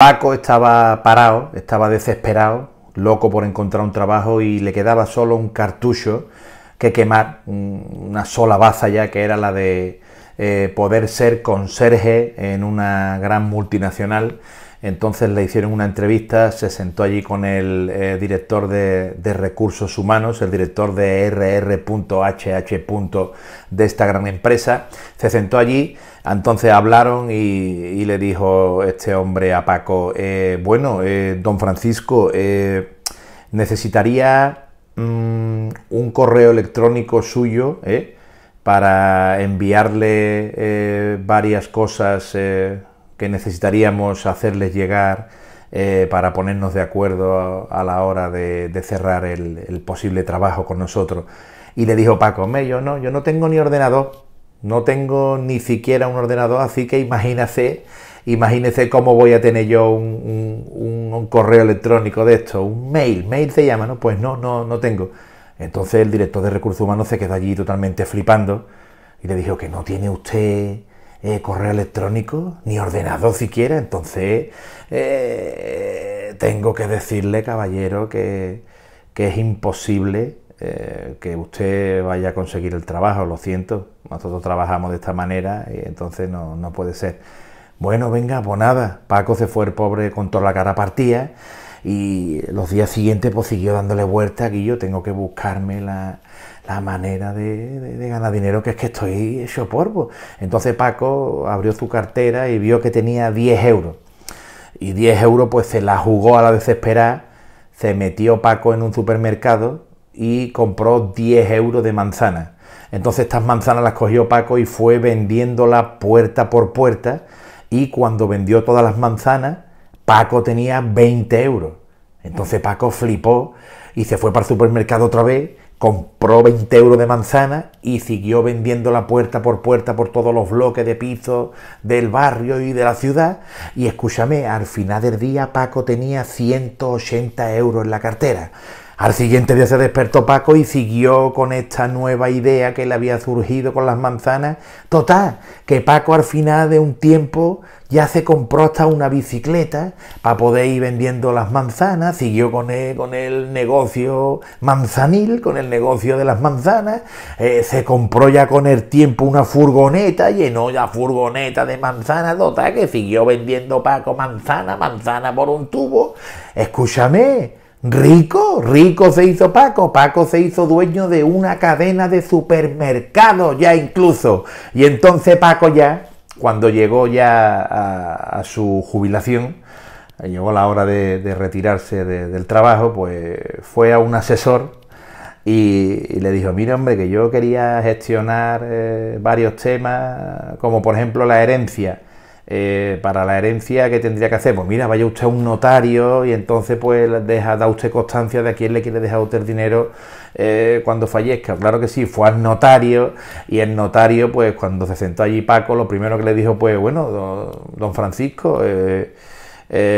Paco estaba parado, estaba desesperado, loco por encontrar un trabajo y le quedaba solo un cartucho que quemar, una sola baza ya que era la de eh, poder ser conserje en una gran multinacional entonces le hicieron una entrevista, se sentó allí con el eh, director de, recursos humanos, el director de rr.hh. de esta gran empresa, se sentó allí, entonces hablaron y, le dijo este hombre a Paco, eh, bueno, eh, don Francisco, necesitaría mm, un correo electrónico suyo para enviarle varias cosas que necesitaríamos hacerles llegar eh, para ponernos de acuerdo a, la hora de, cerrar el, posible trabajo con nosotros. Y le dijo Paco, me, yo no, yo no tengo ni ordenador, no tengo ni siquiera un ordenador, así que imagínese, imagínese cómo voy a tener yo un, correo electrónico de esto, un mail, mail se llama, ¿no? Pues no, no, no tengo. Entonces el director de recursos humanos se quedó allí totalmente flipando y le dijo que no tiene usted eh, correo electrónico, ni ordenador siquiera. Entonces, eh, tengo que decirle, caballero, que, que es imposible eh, que usted vaya a conseguir el trabajo, lo siento. Nosotros trabajamos de esta manera y entonces no, no puede ser. Bueno, venga, pues nada. Paco se fue el pobre con toda la cara partida y los días siguientes pues siguió dándole vuelta y yo tengo que buscarme la, manera de, ganar dinero, que es que estoy hecho polvo. Entonces Paco abrió su cartera y vio que tenía 10 euros. Y 10 euros pues se la jugó a la desesperada, se metió Paco en un supermercado y compró 10 euros de manzanas Entonces estas manzanas las cogió Paco y fue vendiéndolas puerta por puerta y cuando vendió todas las manzanas Paco tenía 20 euros. Entonces Paco flipó y se fue para el supermercado otra vez, compró 20 euros de manzana y siguió vendiendo la puerta por puerta por todos los bloques de piso del barrio y de la ciudad. Y escúchame, al final del día Paco tenía 180 euros en la cartera. Al siguiente día se despertó Paco y siguió con esta nueva idea que le había surgido con las manzanas. Total, que Paco al final de un tiempo ya se compró hasta una bicicleta para poder ir vendiendo las manzanas. Siguió con el, con el negocio manzanil, con el negocio de las manzanas. Eh, se compró ya con el tiempo una furgoneta, llenó ya furgoneta de manzanas. Total, que siguió vendiendo Paco manzana, manzana por un tubo. Escúchame, Rico, rico se hizo Paco, Paco se hizo dueño de una cadena de supermercados ya incluso. Y entonces Paco ya, cuando llegó ya a, su jubilación, llegó la hora de, retirarse del trabajo, pues fue a un asesor y, le dijo, mira hombre, que yo quería gestionar eh, varios temas, como por ejemplo la herencia eh, para la herencia que tendría que hacer, pues mira, vaya usted a un notario y entonces pues deja, da usted constancia de a quién le quiere dejar usted dinero eh, cuando fallezca. Claro que sí, fue al notario y el notario pues cuando se sentó allí Paco, lo primero que le dijo pues bueno, don, Francisco, eh,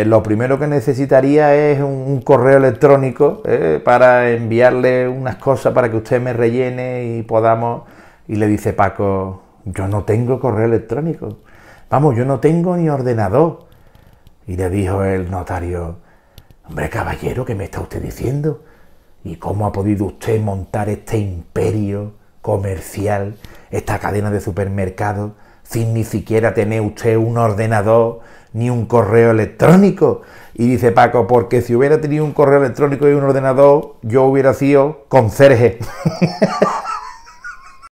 lo primero que necesitaría es un, correo electrónico para enviarle unas cosas para que usted me rellene y podamos. Y le dice Paco, yo no tengo correo electrónico. Vamos, yo no tengo ni ordenador. Y le dijo el notario, hombre caballero, ¿qué me está usted diciendo? ¿Y cómo ha podido usted montar este imperio comercial, esta cadena de supermercados, sin ni siquiera tener usted un ordenador ni un correo electrónico? Y dice Paco, porque si hubiera tenido un correo electrónico y un ordenador, yo hubiera sido conserje.